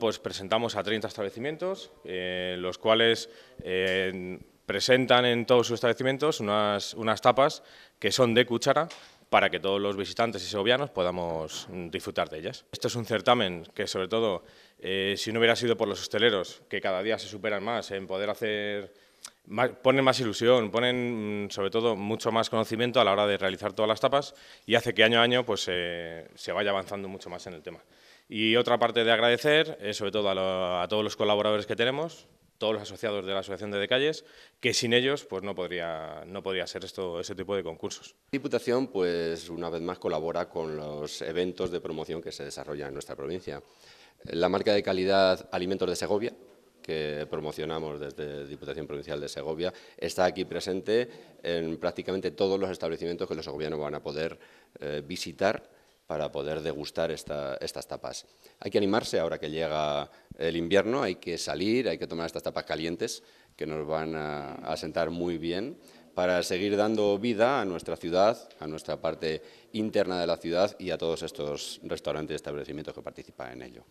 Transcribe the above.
Pues presentamos a 30 establecimientos, eh, los cuales eh, presentan en todos sus establecimientos unas, tapas que son de cuchara para que todos los visitantes y segovianos podamos mm, disfrutar de ellas. Esto es un certamen que sobre todo, eh, si no hubiera sido por los hosteleros, que cada día se superan más en poder hacer ponen más ilusión, ponen mm, sobre todo mucho más conocimiento a la hora de realizar todas las tapas y hace que año a año pues, se vaya avanzando mucho más en el tema. Y otra parte de agradecer, es, sobre todo a, todos los colaboradores que tenemos, todos los asociados de la Asociación de calles, que sin ellos pues no podría, no podría ser esto, ese tipo de concursos. Diputación, pues una vez más, colabora con los eventos de promoción que se desarrollan en nuestra provincia. La marca de calidad Alimentos de Segovia, que promocionamos desde Diputación Provincial de Segovia, está aquí presente en prácticamente todos los establecimientos que los segovianos van a poder eh, visitar para poder degustar estas tapas. Hay que animarse ahora que llega el invierno, hay que salir, hay que tomar estas tapas calientes que nos van a, a sentar muy bien para seguir dando vida a nuestra ciudad, a nuestra parte interna de la ciudad y a todos estos restaurantes y establecimientos que participan en ello.